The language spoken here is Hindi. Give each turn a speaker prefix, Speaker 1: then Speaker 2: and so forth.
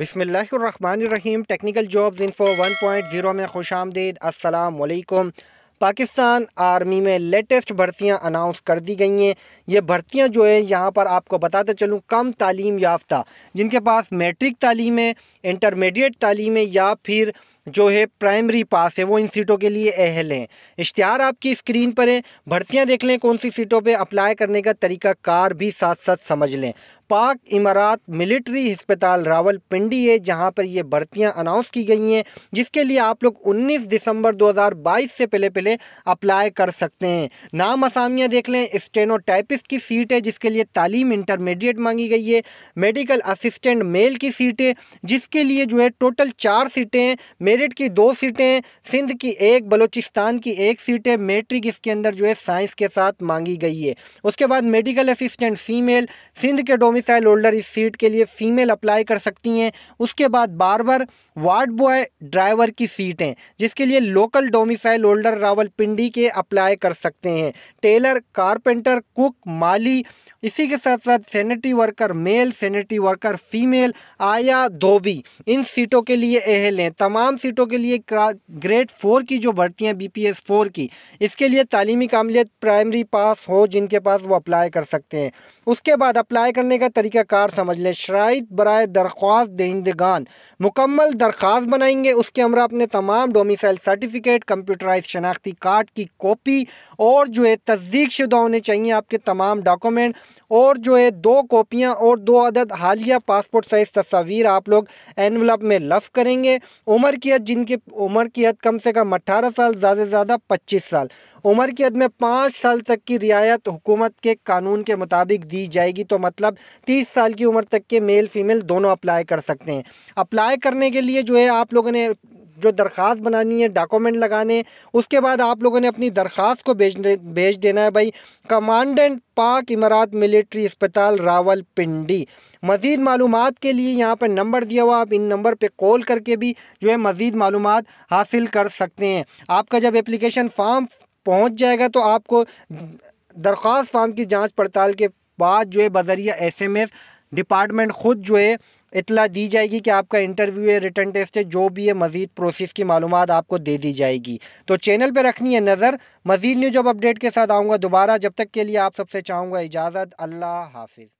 Speaker 1: रहीम टेक्निकल जॉब्स इन्फो जीरो में खुश अस्सलाम वालेकुम पाकिस्तान आर्मी में लेटेस्ट भर्तियां अनाउंस कर दी गई हैं ये भर्तियां जो है यहाँ पर आपको बताते चलूँ कम तालीम याफ्ता जिनके पास मैट्रिक तालीम है इंटरमीडिएट तालीम है या फिर जो है प्राइमरी पास है वो इन सीटों के लिए अहल हैं इश्तहार आपकी स्क्रीन पर है भर्तियां देख लें कौन सी सीटों पे अप्लाई करने का तरीका कार भी साथ साथ समझ लें पाक इमारात मिलिट्री हस्पताल रावलपिंडी है जहां पर ये भर्तियां अनाउंस की गई हैं जिसके लिए आप लोग 19 दिसंबर 2022 से पहले पहले अप्लाई कर सकते हैं नाम असामियाँ देख लें स्टेनोटाइपिस्ट की सीट है जिसके लिए तालीम इंटरमीडिएट मांगी गई है मेडिकल असिस्टेंट मेल की सीट है जिसके लिए जो है टोटल चार सीटें हैं मेरिट की दो सीटें सिंध की एक बलोचिस्तान की एक सीट है मेट्रिक इसके अंदर जो है साइंस के साथ मांगी गई है उसके बाद मेडिकल असिस्टेंट फीमेल सिंध के डोमिन डोमिसाइल होल्डर इस सीट के लिए फीमेल अप्लाई कर सकती हैं उसके बाद बार बार वार्ड बॉय ड्राइवर की सीटें जिसके लिए लोकल डोमिसाइल होल्डर रावलपिंडी के अप्लाई कर सकते हैं टेलर कारपेंटर कुक माली इसी के साथ साथ sanitary worker male sanitary worker female आया धोबी इन सीटों के लिए अहल हैं तमाम सीटों के लिए ग्रेड फोर की जो भर्तियाँ बी पी एस फोर की इसके लिए तालीमी काबिलियत प्राइमरी पास हो जिनके पास वो अप्लाई कर सकते हैं उसके बाद अप्लाई करने का तरीक़ाकार समझ लें शराइ बरए दरख्वास्त दहंदगान मुकम्मल दरख्वास्त बनाएंगे उसके अमरा अपने तमाम डोमिसाइल सर्टिफिकेट कंप्यूटराइज शनाख्ती कार्ड की कॉपी और जो है तस्दीक शुदा होने चाहिए आपके तमाम डॉक्यूमेंट और जो है दो कॉपियाँ और दो अदद हालिया पासपोर्ट साइज़ तस्वीर आप लोग एनवलप में लफ करेंगे उम्र की हद जिनके उम्र की हद कम से कम अट्ठारह साल ज़्यादा से ज़्यादा पच्चीस साल उम्र की हद में पाँच साल तक की रियायत हुकूमत के कानून के मुताबिक दी जाएगी तो मतलब तीस साल की उम्र तक के मेल फीमेल दोनों अप्लाई कर सकते हैं अप्लाई करने के लिए जो है आप लोगों ने जो दरख्वास्त बनानी है डॉक्यूमेंट लगाने उसके बाद आप लोगों ने अपनी दरख्वास्त को भेज दे, भेज देना है भाई कमांडेंट पाक इमारात मिलिट्री अस्पताल रावल पिंडी मज़ीद मालूम के लिए यहाँ पर नंबर दिया हुआ आप इन नंबर पर कॉल करके भी जो है मज़ीद मालूम हासिल कर सकते हैं आपका जब एप्लीकेशन फॉर्म पहुँच जाएगा तो आपको दरख्वास्त फार्म की जाँच पड़ताल के बाद जो है बजरिया एस एम एस डिपार्टमेंट ख़ुद जो है इतला दी जाएगी कि आपका इंटरव्यू है रिटर्न टेस्ट है जो भी है मजीद प्रोसेस की मालूम आपको दे दी जाएगी तो चैनल पर रखनी है नज़र मजीद न्यूज जब अपडेट के साथ आऊँगा दोबारा जब तक के लिए आप सबसे चाहूँगा इजाज़त अल्लाह हाफिज़